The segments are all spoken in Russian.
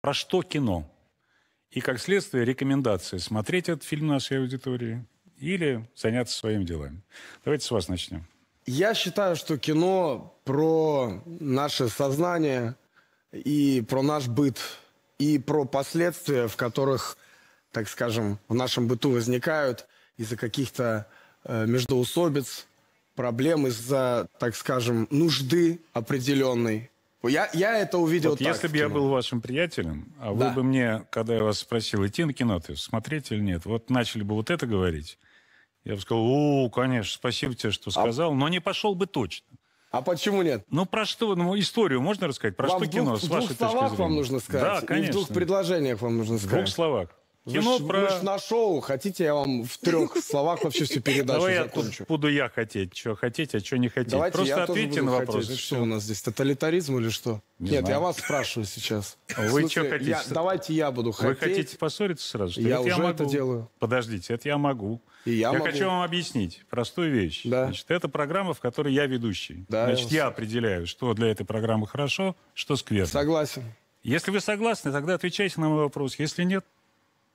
Про что кино? И, как следствие, рекомендации смотреть этот фильм нашей аудитории или заняться своими делами. Давайте с вас начнем. Я считаю, что кино про наше сознание и про наш быт, и про последствия, в которых, так скажем, в нашем быту возникают из-за каких-то э, междоусобиц, проблем из-за, так скажем, нужды определенной я, я это увидел вот так. Если бы я был вашим приятелем, а да. вы бы мне, когда я вас спросил, идти на кино, ты смотреть или нет, вот начали бы вот это говорить, я бы сказал, о, конечно, спасибо тебе, что а сказал, а... но не пошел бы точно. А почему нет? Ну, про что? Ну, историю можно рассказать? Про вам что двух, кино? С в двух словах вам нужно сказать? Да, конечно. И в двух предложениях вам нужно сказать? В двух словах. Кино вы ж, Вы ж на шоу. Хотите, я вам в трех словах вообще всю передачу Давай закончу? я буду я хотеть, что хотите, а что не хотите. Давайте Просто ответьте на вопрос. Хотеть. Что у нас здесь, тоталитаризм или что? Не Нет, знаю. я вас спрашиваю сейчас. Вы что хотите? Я, давайте я буду хотеть. Вы хотите поссориться сразу? Я это уже я могу. это делаю. Подождите, это я могу. И я я могу. хочу вам объяснить простую вещь. Да. Значит, это программа, в которой я ведущий. Да, Значит, я, я определяю, что для этой программы хорошо, что скверно. Согласен. Если вы согласны, тогда отвечайте на мой вопрос. Если нет,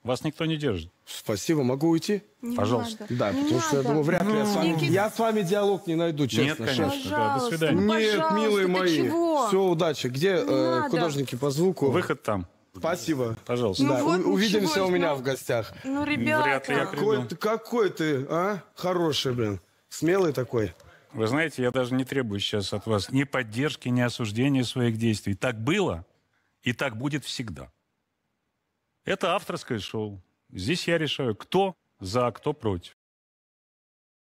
вас никто не держит. Спасибо, могу уйти? Не Пожалуйста. Надо. Да, не потому надо. что я думаю, вряд ли ну, я с вами, Никита... я с вами диалог не найду, честно. Нет, конечно. Шеф. Да, до свидания. Ну, Нет, милые мои. Все, удачи. Где э, художники по звуку? Выход там. Спасибо. Пожалуйста. Ну, да, вот увидимся у меня ну, в гостях. Ну, ребята. Вряд ли я какой, ты, какой ты, а? Хороший, блин. Смелый такой. Вы знаете, я даже не требую сейчас от вас ни поддержки, ни осуждения своих действий. Так было и так будет всегда. Это авторское шоу. Здесь я решаю, кто за, кто против.